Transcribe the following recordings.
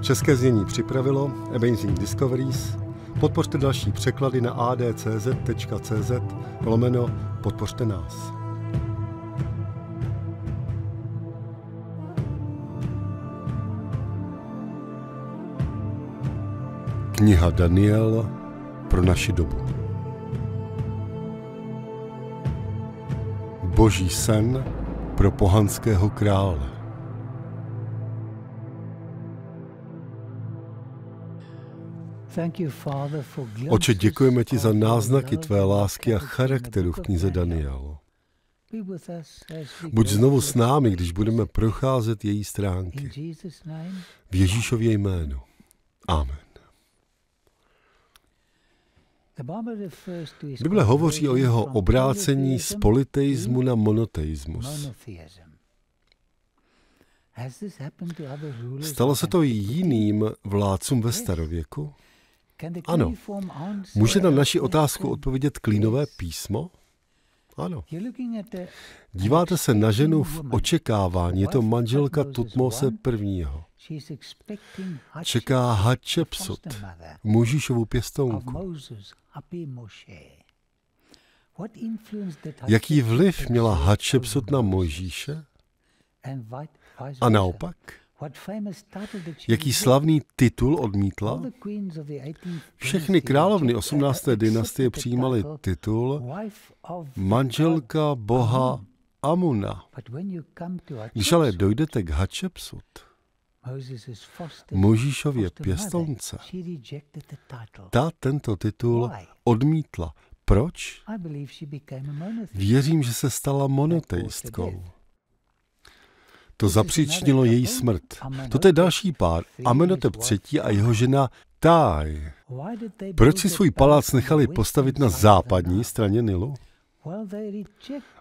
České znění připravilo Amazing Discoveries. Podpořte další překlady na adcz.cz lomeno Podpořte nás. Kniha Daniel pro naši dobu. Boží sen pro pohanského krále. Oče, děkujeme ti za náznaky tvé lásky a charakteru v knize Daniel. Buď znovu s námi, když budeme procházet její stránky. V Ježíšově jménu. Amen. Bible hovoří o jeho obrácení z politeismu na monoteismus. Stalo se to i jiným vládcům ve starověku? Ano. Může na naši otázku odpovědět klínové písmo? Ano. Díváte se na ženu v očekávání. Je to manželka Tutmose prvního. Čeká Hatshepsut, mužišovu pěstounku. Jaký vliv měla Hatshepsut na Mojžíše? A naopak? Jaký slavný titul odmítla? Všechny královny 18. dynastie přijímaly titul manželka boha Amuna. Když ale dojdete k Hatshepsut, Možíšově pěstonce, ta tento titul odmítla. Proč? Věřím, že se stala monoteistkou. To zapříčnilo její smrt. Toto je další pár, Amenhotep III a jeho žena Taj. Proč si svůj palác nechali postavit na západní straně Nilu?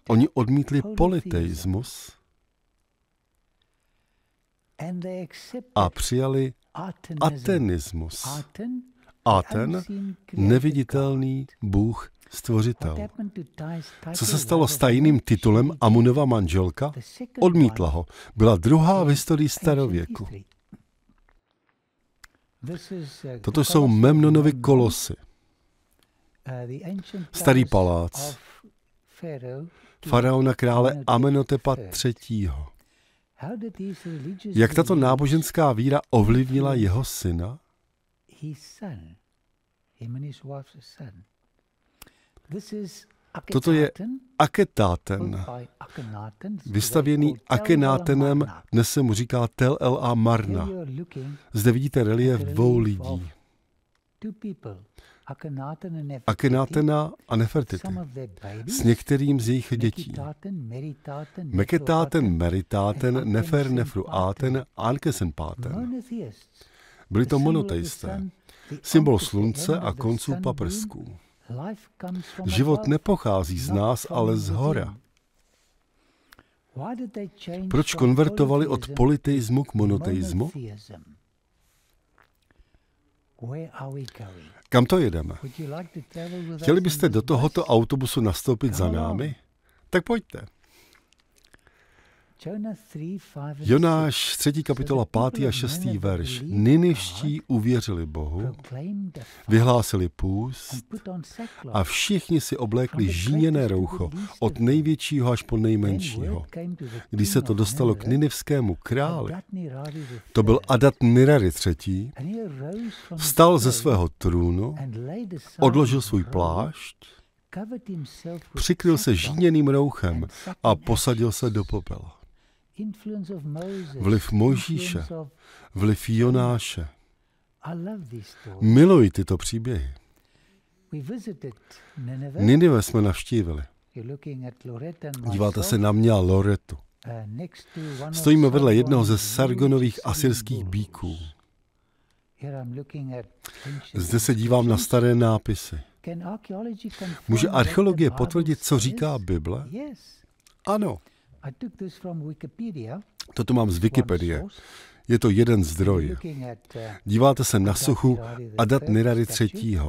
Oni odmítli politeismus a přijali atenismus. Aten, neviditelný bůh stvořitel. Co se stalo s tajným titulem Amunova manželka? Odmítla ho. Byla druhá v historii starověku. Uh, Toto jsou Memnonovy kolosy. Uh, Starý palác faraona krále Amenotepa III. Jak tato náboženská víra ovlivnila jeho syna? Toto je Aketáten, vystavěný Akenátenem, dnes se mu říká Tel El Amarna. Zde vidíte relief dvou lidí. Akenátena a Nefertity s některým z jejich dětí. Meketáten, Meritáten, Nefer, Nefruáten, Páten. Byli to monoteisté, symbol slunce a konců paprsků. Život nepochází z nás, ale z hora. Proč konvertovali od politeismu k monoteismu? Kam to jedeme? Chtěli byste do tohoto autobusu nastoupit za námi? Tak pojďte. Jonáš, třetí kapitola, pátý a šestý verš. Niniští uvěřili Bohu, vyhlásili půst a všichni si oblékli žíněné roucho, od největšího až po nejmenšího. Když se to dostalo k ninivskému králi, to byl Adat Nirari třetí, vstal ze svého trůnu, odložil svůj plášť, přikryl se žíněným rouchem a posadil se do popela vliv Mojžíše, vliv Jonáše. Miluji tyto příběhy. Ninive jsme navštívili. Díváte se na mě a Loretu. Uh, Stojíme vedle jednoho ze sargonových asyrských bíků. Zde se dívám na staré nápisy. Může archeologie potvrdit, co říká Bible? Ano. Toto mám z Wikipedie. Je to jeden zdroj. Uh, Díváte se na a Adat Nirary III.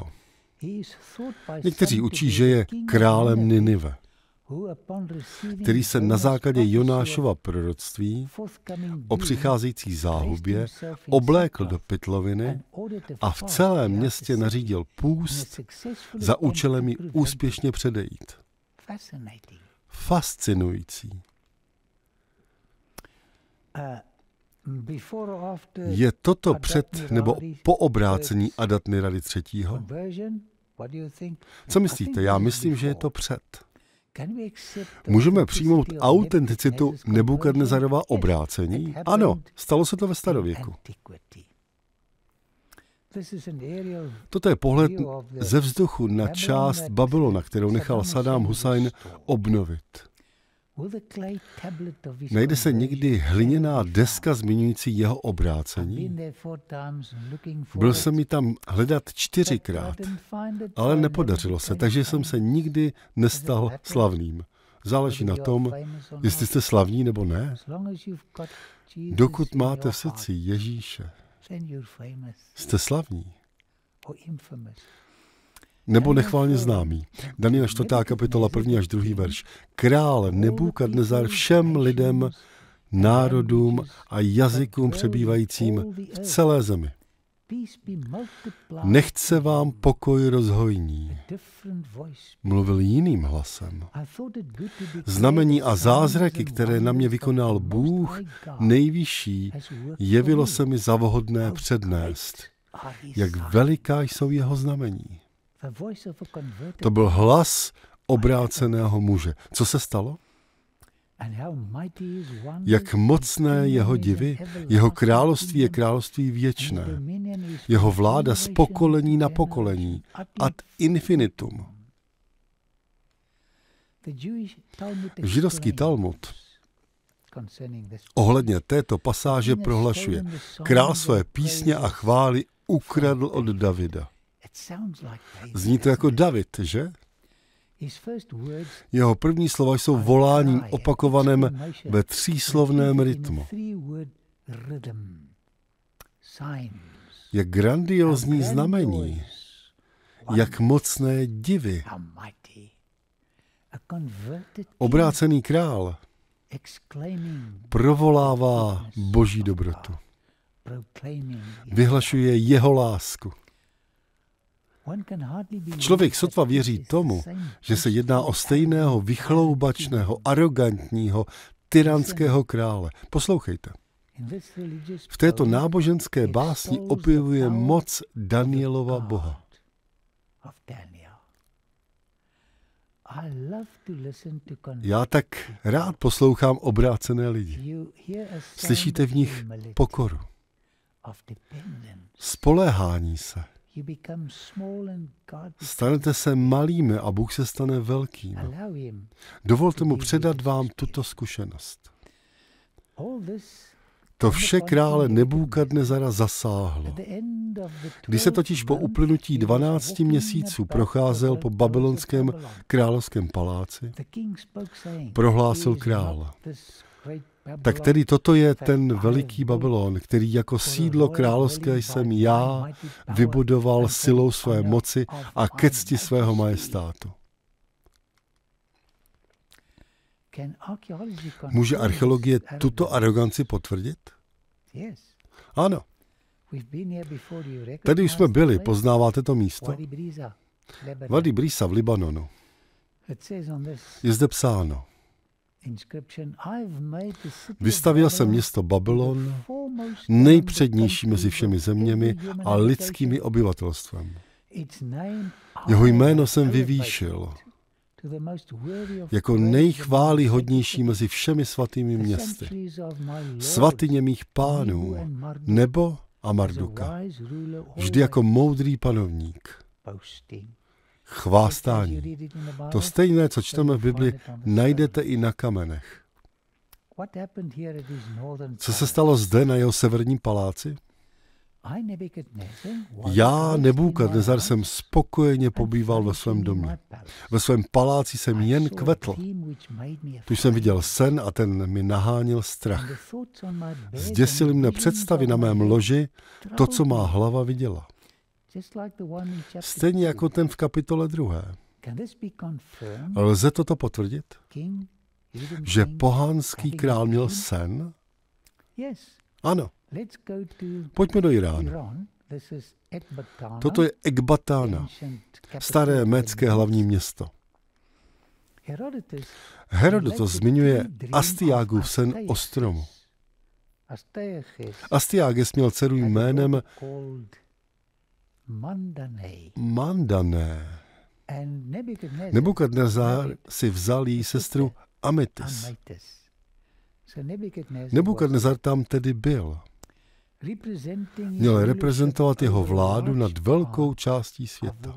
Někteří učí, že je králem Ninive, který se na základě Jonášova proroctví o přicházející záhubě oblékl do pytloviny a v celém městě nařídil půst za účelem ji úspěšně předejít. Fascinující. Eh, je toto před nebo po obrácení Adat Nirady III.? Co myslíte? Já myslím, že je to před. Můžeme přijmout autenticitu Nebukadnezarova obrácení? Ano, stalo se to ve starověku. Toto je pohled ze vzduchu na část Babylona, kterou nechal Saddam Hussein obnovit. Najde se někdy hliněná deska zmiňující jeho obrácení? Byl jsem mi tam hledat čtyřikrát, ale nepodařilo se, takže jsem se nikdy nestal slavným. Záleží na tom, jestli jste slavní nebo ne. Dokud máte v srdci Ježíše, jste slavní nebo nechválně známý. Daniel 4. kapitola 1. až 2. verš. Král Nebukadnezar všem lidem, národům a jazykům přebývajícím v celé zemi. Nechce vám pokoj rozhojní. Mluvil jiným hlasem. Znamení a zázraky, které na mě vykonal Bůh nejvyšší, jevilo se mi za přednést. Jak veliká jsou jeho znamení. To byl hlas obráceného muže. Co se stalo? Jak mocné jeho divy, jeho království je království věčné, jeho vláda z pokolení na pokolení, ad infinitum. Židovský Talmud ohledně této pasáže prohlašuje, král své písně a chvály ukradl od Davida. Zní to jako David, že? Jeho první slova jsou voláním opakovaném ve tříslovném rytmu. Jak grandiozní znamení, jak mocné divy. Obrácený král provolává boží dobrotu, vyhlašuje jeho lásku. Člověk sotva věří tomu, že se jedná o stejného vychloubačného, arrogantního, tyranského krále. Poslouchejte. V této náboženské básni opivuje moc Danielova Boha. Já tak rád poslouchám obrácené lidi. Slyšíte v nich pokoru, spoléhání se, Stanete se malými a Bůh se stane velkým. Dovolte mu předat vám tuto zkušenost. To vše krále Nebukadnezara zasáhlo. Když se totiž po uplynutí 12 měsíců procházel po babylonském královském paláci, prohlásil král, tak tedy toto je ten veliký Babylon, který jako sídlo královské jsem já vybudoval silou své moci a ke cti svého majestátu. Může archeologie tuto aroganci potvrdit? Ano. Tady už jsme byli, poznáváte to místo? Vady Brisa v Libanonu. Je zde psáno. Vystavil jsem město Babylon nejpřednější mezi všemi zeměmi a lidskými obyvatelstvem. Jeho jméno jsem vyvýšil jako nejchválihodnější mezi všemi svatými městy, svatyně mých pánů, nebo a Marduka, vždy jako moudrý panovník chvástání. To stejné, co čteme v Bibli, najdete i na kamenech. Co se stalo zde na jeho severním paláci? Já, Nebukadnezar, jsem spokojeně pobýval ve svém domě. Ve svém paláci jsem jen kvetl. Tu jsem viděl sen a ten mi nahánil strach. Zděsil mne představy na mém loži, to, co má hlava viděla. Stejně jako ten v kapitole druhé. Lze toto potvrdit? Že pohanský král měl sen? Ano. Pojďme do Iránu. Toto je Ekbatána, staré mécké hlavní město. Herodotos zmiňuje Astiágův sen o stromu. Astiages měl dceru jménem Mandané. Nebukadnezar si vzal její sestru Amitis. Nebukadnezar tam tedy byl. Měl reprezentovat jeho vládu nad velkou částí světa.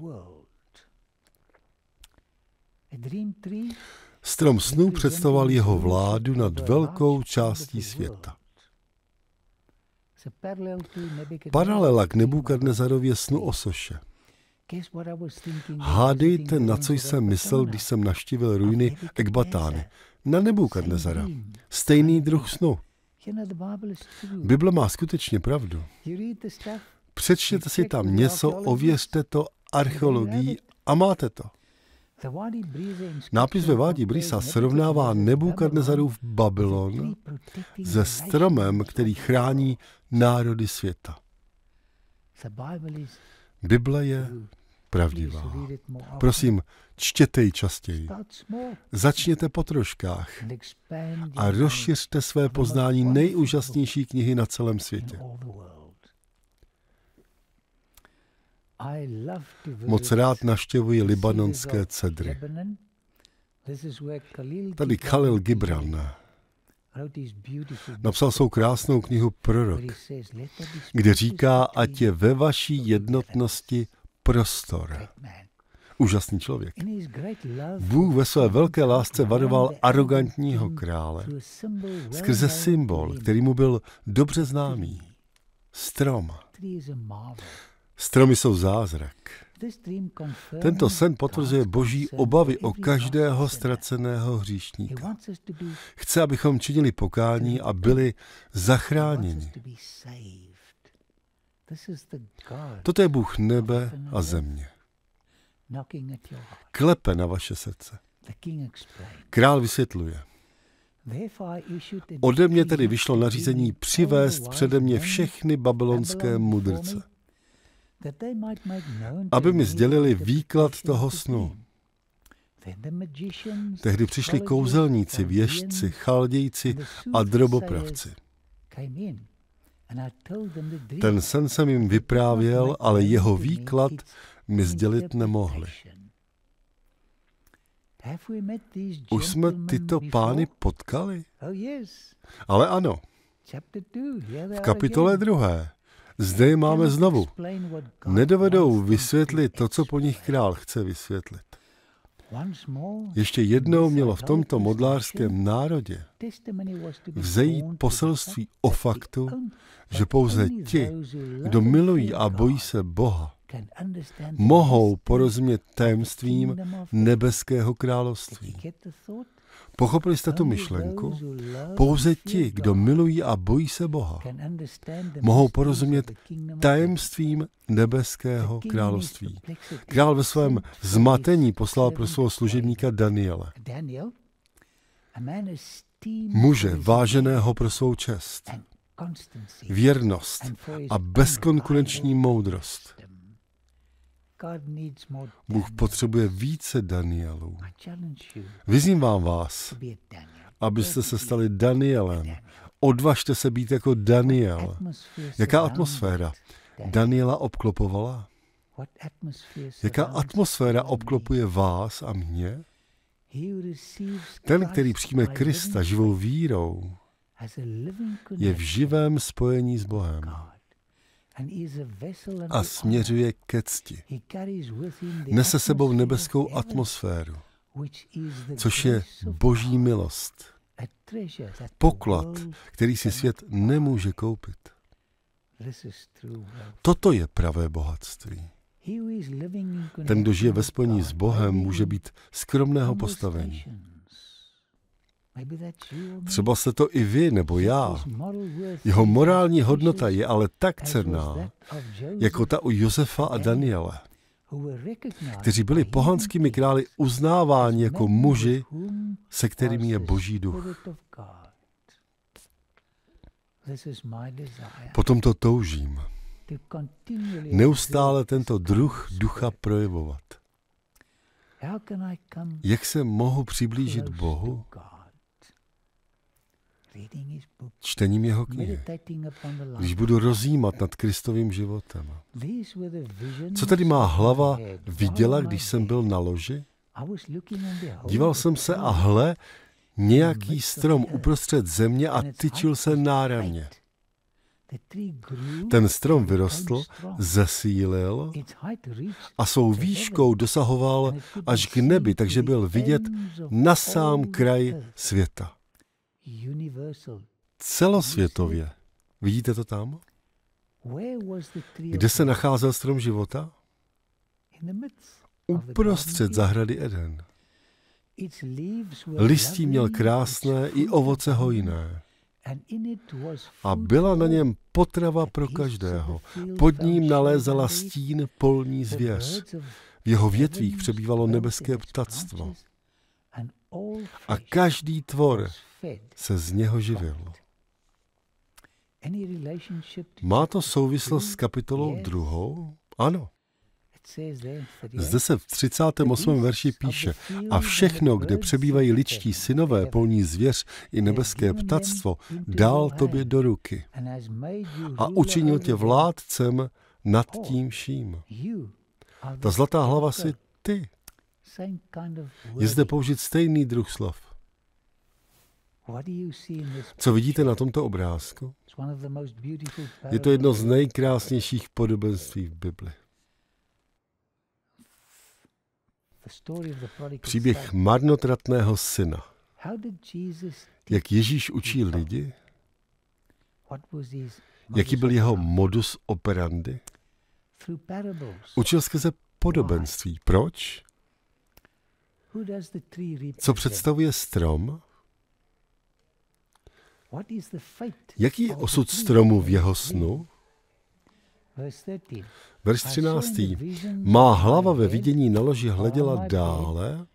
Strom snů představoval jeho vládu nad velkou částí světa. Paralela k Nebukadnezarově snu Soše. Hádejte, na co jsem myslel, když jsem naštívil ruiny Ekbatány. Na Nebukadnezara. Stejný druh snu. Bible má skutečně pravdu. Přečtěte si tam něco, ověřte to archeologií a máte to. Nápis ve Vádí Brisa srovnává Nebukadnezarův Babylon se stromem, který chrání národy světa. Bible je pravdivá. Prosím, čtěte ji častěji. Začněte po troškách a rozšiřte své poznání nejúžasnější knihy na celém světě. Moc rád navštěvuji libanonské cedry. Tady Khalil Gibran Napsal svou krásnou knihu Prorok, kde říká, ať je ve vaší jednotnosti prostor. Úžasný člověk. Bůh ve své velké lásce varoval arrogantního krále skrze symbol, který mu byl dobře známý. Strom. Stromy jsou zázrak. Tento sen potvrzuje boží obavy o každého ztraceného hříšníka. Chce, abychom činili pokání a byli zachráněni. Toto je Bůh nebe a země. Klepe na vaše srdce. Král vysvětluje. Ode mě tedy vyšlo nařízení přivést přede mě všechny babylonské mudrce aby mi sdělili výklad toho snu. Tehdy přišli kouzelníci, věžci, chaldějci a drobopravci. Ten sen jsem jim vyprávěl, ale jeho výklad mi sdělit nemohli. Už jsme tyto pány potkali? Oh, ale ano. V kapitole druhé zde je máme znovu. Nedovedou vysvětlit to, co po nich král chce vysvětlit. Ještě jednou mělo v tomto modlářském národě vzejít poselství o faktu, že pouze ti, kdo milují a bojí se Boha, mohou porozumět tajemstvím nebeského království. Pochopili jste tu myšlenku? Pouze ti, kdo milují a bojí se Boha, mohou porozumět tajemstvím nebeského království. Král ve svém zmatení poslal pro svého služebníka Daniele. Muže váženého pro svou čest, věrnost a bezkonkurenční moudrost. Bůh potřebuje více Danielů. Vyzývám vás, abyste se stali Danielem. Odvažte se být jako Daniel. Jaká atmosféra Daniela obklopovala? Jaká atmosféra obklopuje vás a mě? Ten, který přijme Krista živou vírou, je v živém spojení s Bohem a směřuje ke cti. Nese sebou nebeskou atmosféru, což je boží milost. Poklad, který si svět nemůže koupit. Toto je pravé bohatství. Ten, kdo žije ve spojení s Bohem, může být skromného postavení Třeba jste to i vy nebo já. Jeho morální hodnota je ale tak cenná, jako ta u Josefa a Daniele, kteří byli pohanskými králi uznáváni jako muži, se kterými je boží duch. Potom to toužím. Neustále tento druh ducha projevovat. Jak se mohu přiblížit Bohu? čtením jeho knihy, když budu rozjímat nad Kristovým životem. Co tedy má hlava viděla, když jsem byl na loži? Díval jsem se a hle, nějaký strom uprostřed země a tyčil se náramně. Ten strom vyrostl, zesílil a svou výškou dosahoval až k nebi, takže byl vidět na sám kraj světa. Celosvětově. Vidíte to tam? Kde se nacházel strom života? Uprostřed zahrady Eden. Listí měl krásné i ovoce hojné. A byla na něm potrava pro každého. Pod ním nalézala stín polní zvěř. V jeho větvích přebývalo nebeské ptactvo. A každý tvor se z něho živil. Má to souvislost s kapitolou druhou? Ano. Zde se v 38. verši píše, a všechno, kde přebývají ličtí synové, polní zvěř i nebeské ptactvo, dal tobě do ruky a učinil tě vládcem nad oh, tím vším. Ta zlatá hlava si ty. Je zde použit stejný druh slov. Co vidíte na tomto obrázku? Je to jedno z nejkrásnějších podobenství v Bibli. Příběh marnotratného syna. Jak Ježíš učí lidi? Jaký byl jeho modus operandi? Učil skrze podobenství. Proč? Co představuje strom? Jaký je osud stromu v jeho snu? Verš 13. Má hlava ve vidění na loži hleděla dále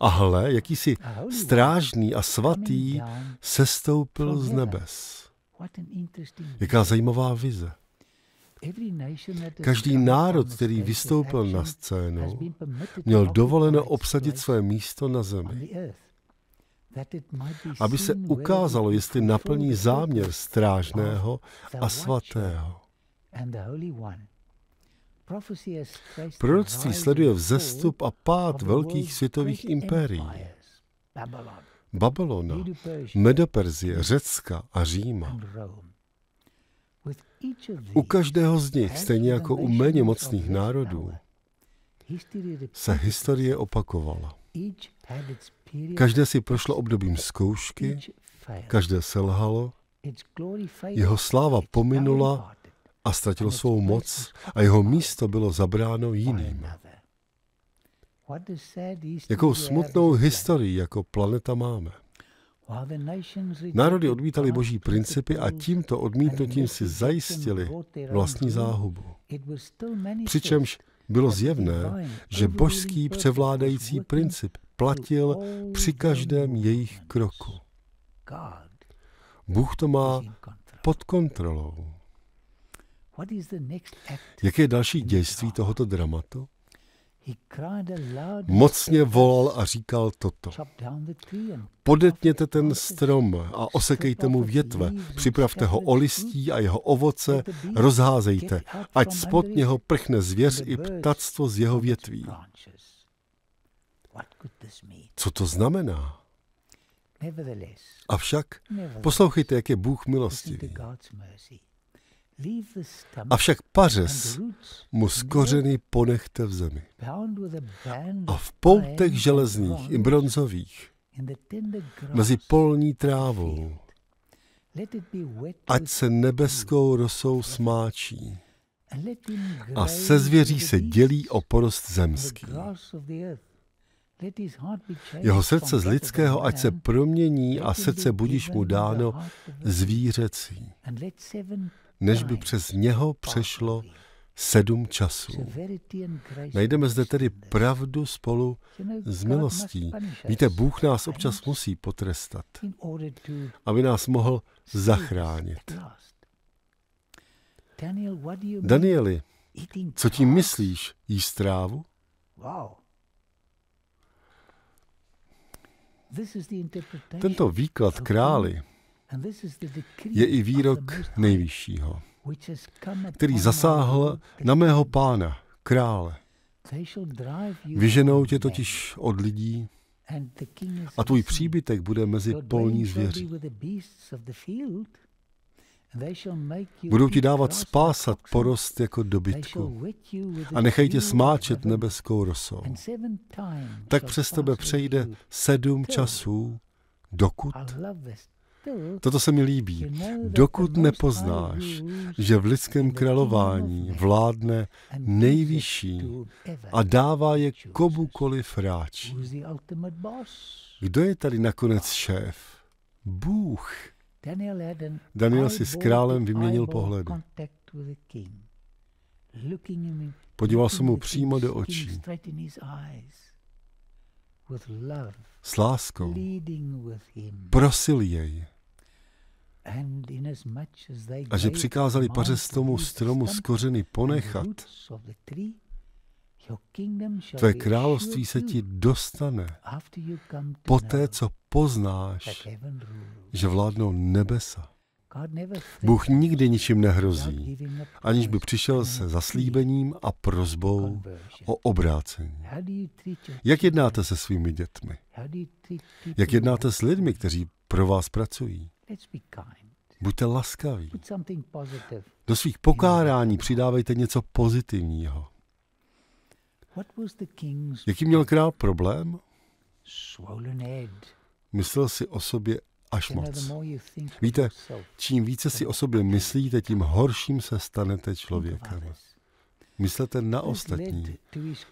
a hle, jakýsi strážný a svatý sestoupil z nebes. Jaká zajímavá vize. Každý národ, který vystoupil na scénu, měl dovoleno obsadit své místo na zemi aby se ukázalo, jestli naplní záměr strážného a svatého. Proroctví sleduje vzestup a pád velkých světových impérií. Babylona, Medoperzie, Řecka a Říma. U každého z nich, stejně jako u méně mocných národů, se historie opakovala. Každé si prošlo obdobím zkoušky, každé selhalo, jeho sláva pominula a ztratilo svou moc a jeho místo bylo zabráno jiným. Jakou smutnou historii jako planeta máme. Národy odmítali boží principy a tímto odmítnutím si zajistili vlastní záhubu. Přičemž bylo zjevné, že božský převládající princip platil při každém jejich kroku. Bůh to má pod kontrolou. Jaké je další dějství tohoto dramatu? Mocně volal a říkal toto. Podetněte ten strom a osekejte mu větve, připravte ho o listí a jeho ovoce, rozházejte, ať spod něho prchne zvěř i ptactvo z jeho větví. Co to znamená? Avšak poslouchejte, jak je Bůh milostivý. Avšak pařez mu z kořeny ponechte v zemi a v poutech železných i bronzových mezi polní trávou ať se nebeskou rosou smáčí a se zvěří se dělí o porost zemský jeho srdce z lidského ať se promění a srdce budiš mu dáno zvířecí, než by přes něho přešlo sedm časů. Najdeme zde tedy pravdu spolu s milostí. Víte, Bůh nás občas musí potrestat, aby nás mohl zachránit. Danieli, co tím myslíš? Jíst trávu? Tento výklad králi je i výrok nejvyššího, který zasáhl na mého pána, krále. Vyženou tě totiž od lidí a tvůj příbytek bude mezi polní zvěří. Budou ti dávat spásat porost jako dobytku a nechají tě smáčet nebeskou rosou. Tak přes tebe přejde sedm časů, dokud... Toto se mi líbí. Dokud nepoznáš, že v lidském králování vládne nejvyšší a dává je komukoliv ráčí. Kdo je tady nakonec šéf? Bůh. Daniel si s králem vyměnil pohledy. Podíval se mu přímo do očí. S láskou. Prosil jej. A že přikázali pařestomu stromu z kořeny ponechat, Tvé království se ti dostane po té, co poznáš, že vládnou nebesa. Bůh nikdy ničím nehrozí, aniž by přišel se zaslíbením a prozbou o obrácení. Jak jednáte se svými dětmi? Jak jednáte s lidmi, kteří pro vás pracují? Buďte laskaví. Do svých pokárání přidávejte něco pozitivního. Jaký měl král problém? Myslel si o sobě až moc. Víte, čím více si o sobě myslíte, tím horším se stanete člověkem. Myslete na ostatní.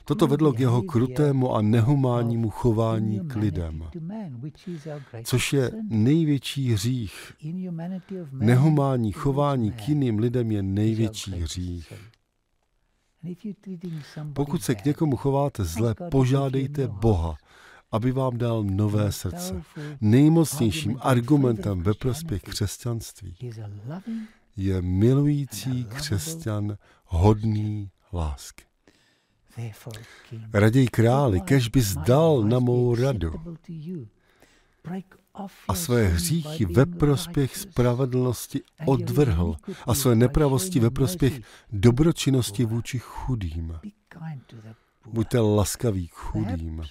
Toto vedlo k jeho krutému a nehumánnímu chování k lidem, což je největší hřích. Nehumánní chování k jiným lidem je největší hřích. Pokud se k někomu chováte zle, požádejte Boha, aby vám dal nové srdce. Nejmocnějším argumentem ve prospěch křesťanství je milující křesťan hodný lásky. Raději králi, kež by zdal na mou radu a své hříchy ve prospěch spravedlnosti odvrhl a své nepravosti ve prospěch dobročinnosti vůči chudým. Buďte laskaví k chudým.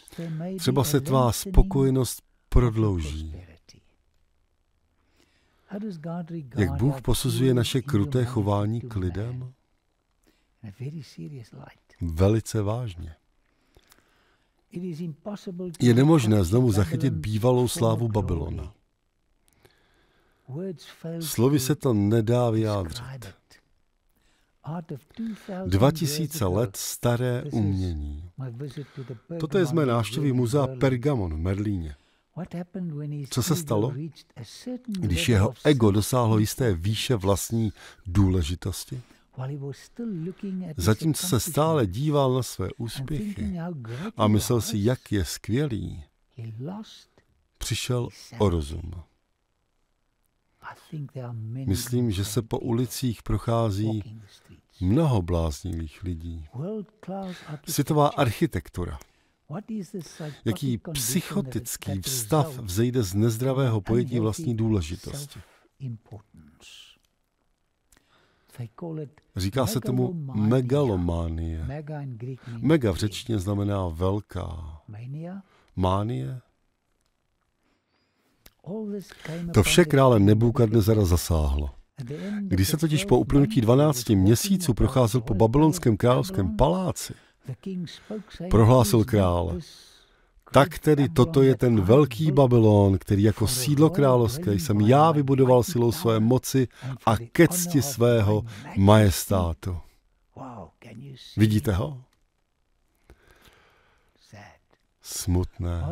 Třeba se tvá spokojenost prodlouží. Jak Bůh posuzuje naše kruté chování k lidem? Velice vážně. Je nemožné znovu zachytit bývalou slávu Babylona. Slovy se to nedá vyjádřit. 2000 let staré umění. Toto je z mé návštěvy muzea Pergamon v Merlíně. Co se stalo, když jeho ego dosáhlo jisté výše vlastní důležitosti? Zatímco se stále díval na své úspěchy a myslel si, jak je skvělý, přišel o rozum. Myslím, že se po ulicích prochází mnoho bláznivých lidí. Světová architektura. Jaký psychotický vstav vzejde z nezdravého pojetí vlastní důležitosti. Říká se tomu megalománie. Mega v řečtině znamená velká. Mánie? To vše krále Nebukadnezara zasáhlo. Když se totiž po uplynutí 12 měsíců procházel po babylonském královském paláci, prohlásil král, tak tedy toto je ten velký Babylon, který jako sídlo královské jsem já vybudoval silou své moci a ke cti svého majestátu. Vidíte ho? Smutné.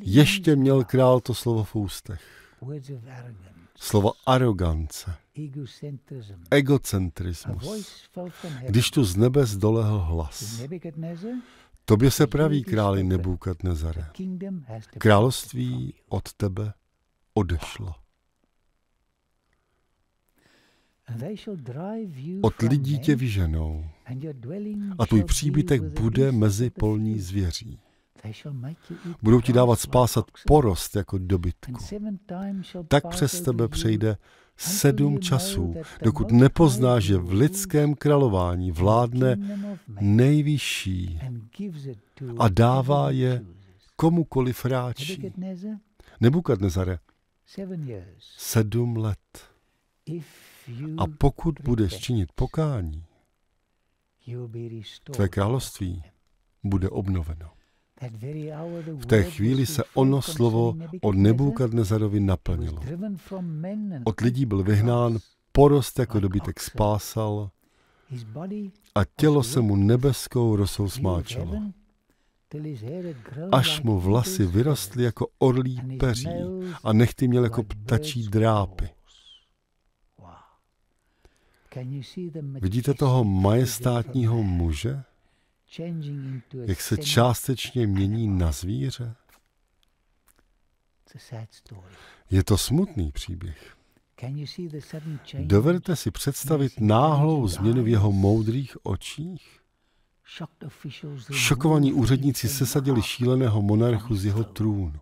Ještě měl král to slovo v ústech. Slovo arogance. Egocentrismus. Když tu z nebes dolehl hlas. Tobě se praví králi nebůkat Nezare, Království od tebe odešlo. Od lidí tě vyženou a tvůj příbytek bude mezi polní zvěří. Budou ti dávat spásat porost jako dobytku. Tak přes tebe přejde sedm časů, dokud nepoznáš, že v lidském králování vládne nejvyšší a dává je komukoliv ráčí. Nebukadnezare, sedm let. A pokud budeš činit pokání, tvé království bude obnoveno. V té chvíli se ono slovo o Nebukadnezarovi naplnilo. Od lidí byl vyhnán, porost jako dobytek spásal, a tělo se mu nebeskou rosou smáčelo. Až mu vlasy vyrostly jako orlí peří a nechty měl jako ptačí drápy. Vidíte toho majestátního muže, jak se částečně mění na zvíře? Je to smutný příběh. Dovedete si představit náhlou změnu v jeho moudrých očích? Šokovaní úředníci sesadili šíleného monarchu z jeho trůnu.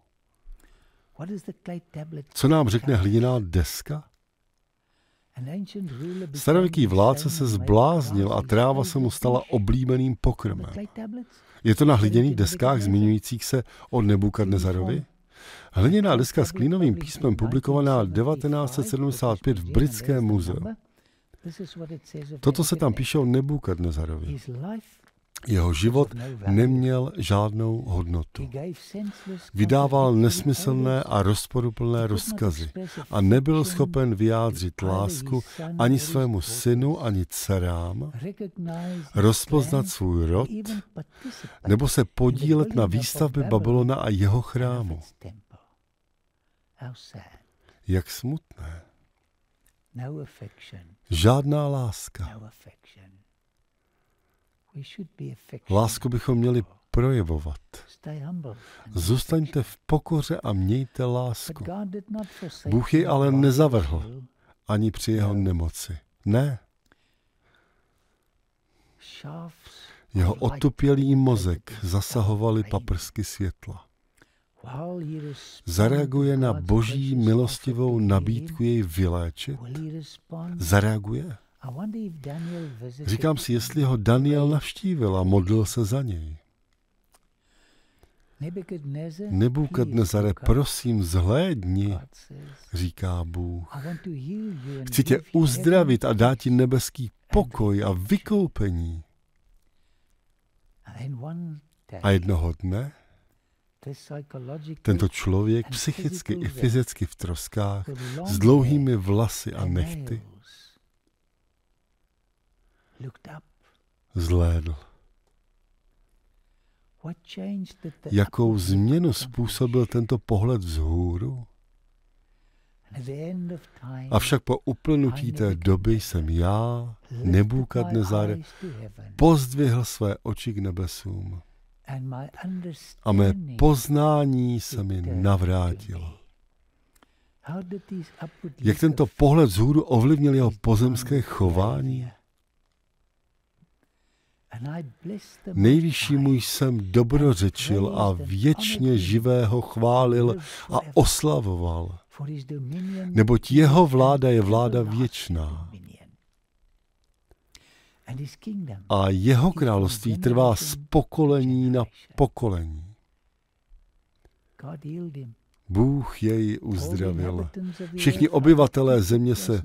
Co nám řekne hliněná deska? Starověký vládce se zbláznil a tráva se mu stala oblíbeným pokrmem. Je to na hliněných deskách zmiňujících se o Nebukadnezarovi? Hliněná deska s klínovým písmem publikovaná 1975 v Britském muzeu. Toto se tam píše o Nebukadnezarovi. Jeho život neměl žádnou hodnotu. Vydával nesmyslné a rozporuplné rozkazy a nebyl schopen vyjádřit lásku ani svému synu, ani dcerám, rozpoznat svůj rod nebo se podílet na výstavbě Babylona a jeho chrámu. Jak smutné. Žádná láska. Lásku bychom měli projevovat. Zůstaňte v pokoře a mějte lásku. Bůh ji ale nezavrhl, ani při jeho no. nemoci. Ne. Jeho otupělý mozek zasahovali paprsky světla. Zareaguje na boží milostivou nabídku jej vyléčit? Zareaguje? Říkám si, jestli ho Daniel navštívil a modlil se za něj. Nebukadnezare, prosím, zhlédni, říká Bůh. Chci tě uzdravit a dát ti nebeský pokoj a vykoupení. A jednoho dne tento člověk psychicky i fyzicky v troskách s dlouhými vlasy a nechty zhlédl. Jakou změnu způsobil tento pohled vzhůru? Avšak po uplnutí té doby jsem já, nebůkat nezáde, pozdvihl své oči k nebesům a mé poznání se mi navrátilo. Jak tento pohled vzhůru ovlivnil jeho pozemské chování? Nejvyššímu jsem dobrořečil a věčně živého chválil a oslavoval, neboť jeho vláda je vláda věčná. A jeho království trvá z pokolení na pokolení. Bůh jej uzdravil. Všichni obyvatelé země se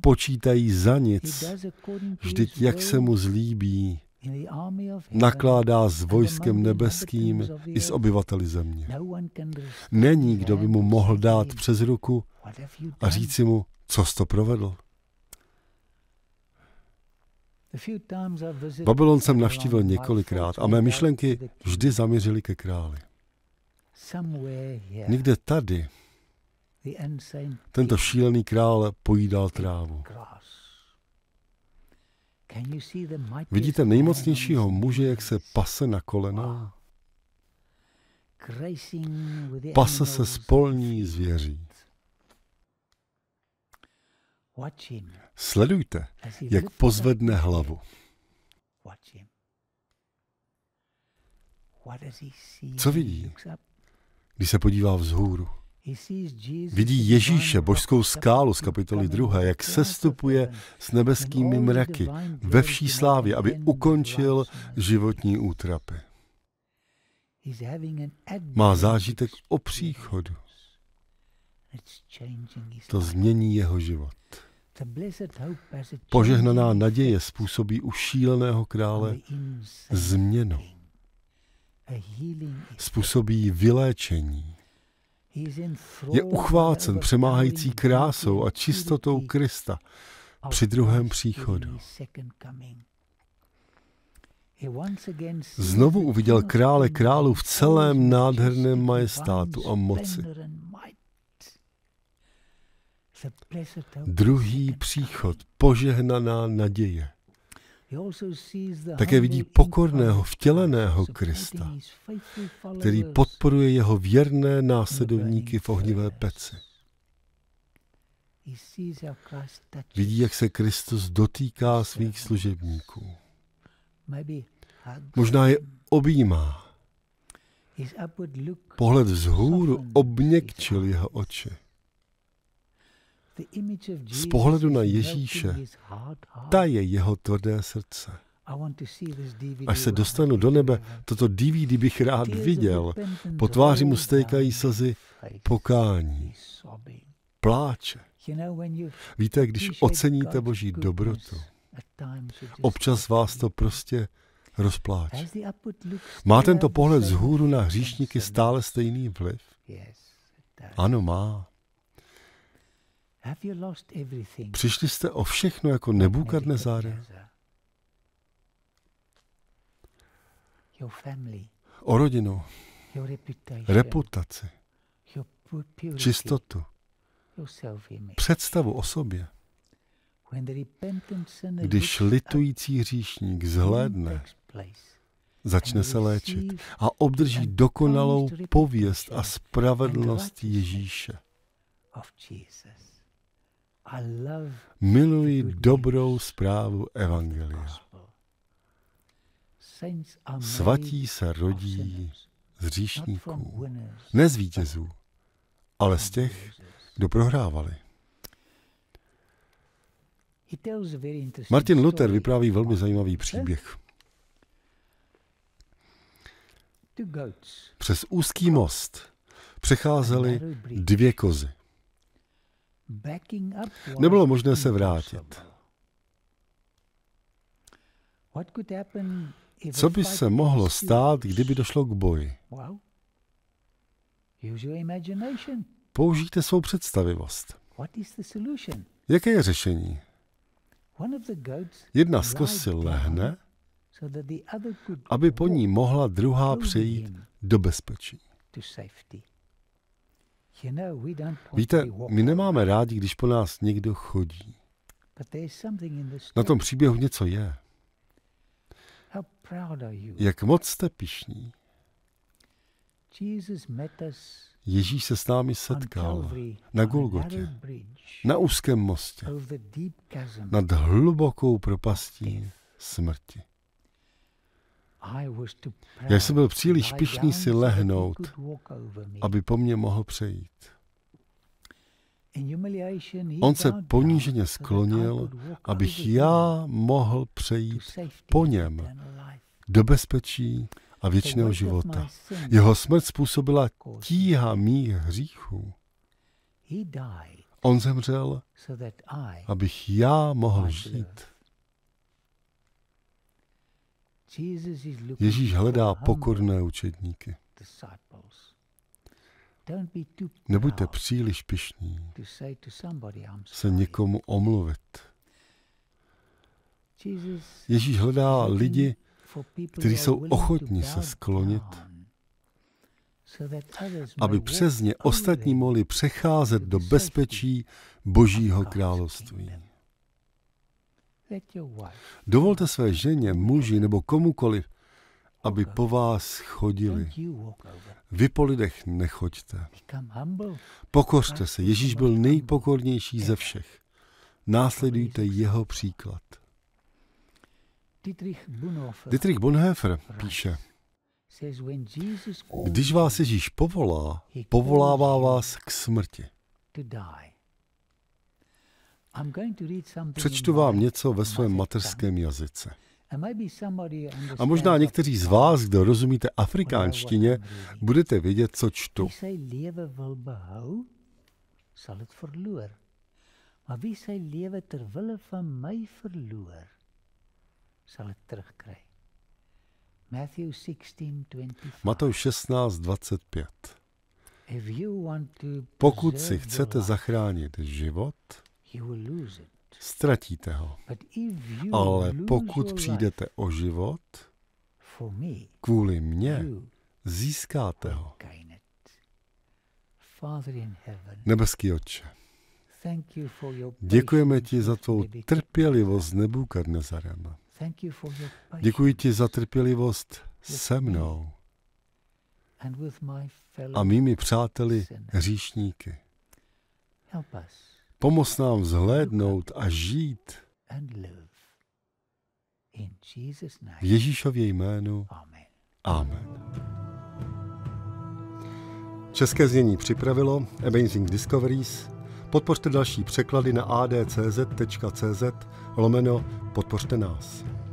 počítají za nic. Vždyť jak se mu zlíbí, nakládá s vojskem nebeským i s obyvateli země. No Není, kdo by mu mohl dát přes ruku a říci mu, co jsi to provedl. Babylon jsem navštívil několikrát a mé myšlenky vždy zaměřily ke králi. Někde tady tento šílený král pojídal trávu. Vidíte nejmocnějšího muže, jak se pase na kolena? Pase se spolní zvěří. Sledujte, jak pozvedne hlavu. Co vidí, když se podívá vzhůru? Vidí Ježíše, božskou skálu z kapitoly 2, jak sestupuje s nebeskými mraky ve vší slávě, aby ukončil životní útrapy. Má zážitek o příchodu. To změní jeho život. Požehnaná naděje způsobí u šíleného krále změnu. Způsobí vyléčení. Je uchvácen přemáhající krásou a čistotou Krista při druhém příchodu. Znovu uviděl krále králu v celém nádherném majestátu a moci. Druhý příchod, požehnaná naděje. Také vidí pokorného, vtěleného Krista, který podporuje jeho věrné následovníky v ohnivé peci. Vidí, jak se Kristus dotýká svých služebníků. Možná je objímá. Pohled vzhůru obněkčil jeho oči. Z pohledu na Ježíše, ta je jeho tvrdé srdce. Až se dostanu do nebe, toto DVD bych rád viděl. Po tváři mu stékají slzy pokání, pláče. Víte, když oceníte Boží dobrotu, občas vás to prostě rozpláče. Má tento pohled z hůru na hříšníky stále stejný vliv? Ano, má. Přišli jste o všechno jako záře, O rodinu, reputaci, čistotu, představu o sobě. Když litující hříšník zhlédne, začne se léčit a obdrží dokonalou pověst a spravedlnost Ježíše. Miluji dobrou zprávu Evangelia. Svatí se rodí z říšníků, ne z vítězů, ale z těch, kdo prohrávali. Martin Luther vypráví velmi zajímavý příběh. Přes úzký most přecházely dvě kozy. Nebylo možné se vrátit. Co by se mohlo stát, kdyby došlo k boji? Použijte svou představivost. Jaké je řešení? Jedna z kosy lehne, aby po ní mohla druhá přejít do bezpečí. Víte, my nemáme rádi, když po nás někdo chodí. Na tom příběhu něco je. Jak moc jste pišní. Ježíš se s námi setkal na Golgotě, na úzkém mostě, nad hlubokou propastí smrti. Já jsem byl příliš pišný si lehnout, aby po mně mohl přejít. On se poníženě sklonil, abych já mohl přejít po něm do bezpečí a věčného života. Jeho smrt způsobila tíha mých hříchů. On zemřel, abych já mohl žít. Ježíš hledá pokorné učedníky. Nebuďte příliš pišní se někomu omluvit. Ježíš hledá lidi, kteří jsou ochotni se sklonit, aby přesně ostatní mohli přecházet do bezpečí Božího království. Dovolte své ženě, muži nebo komukoliv, aby po vás chodili. Vy po lidech nechoďte. Pokořte se. Ježíš byl nejpokornější ze všech. Následujte jeho příklad. Dietrich Bonhoeffer píše, když vás Ježíš povolá, povolává vás k smrti. Přečtu vám něco ve svém materském jazyce. A možná někteří z vás, kdo rozumíte afrikánštině, budete vědět, co čtu. Maar wie sy Matouš 16:25. Pokud si chcete zachránit život, Ztratíte ho. Ale pokud přijdete o život, kvůli mně získáte ho. Nebeský Otče, děkujeme ti za tvou trpělivost s Nebukadnezarem. Děkuji ti za trpělivost se mnou a mými přáteli hříšníky. Pomoz nám vzhlédnout a žít. V Ježíšově jménu. Amen. České znění připravilo Amazing Discoveries. Podpořte další překlady na adcz.cz lomeno Podpořte nás.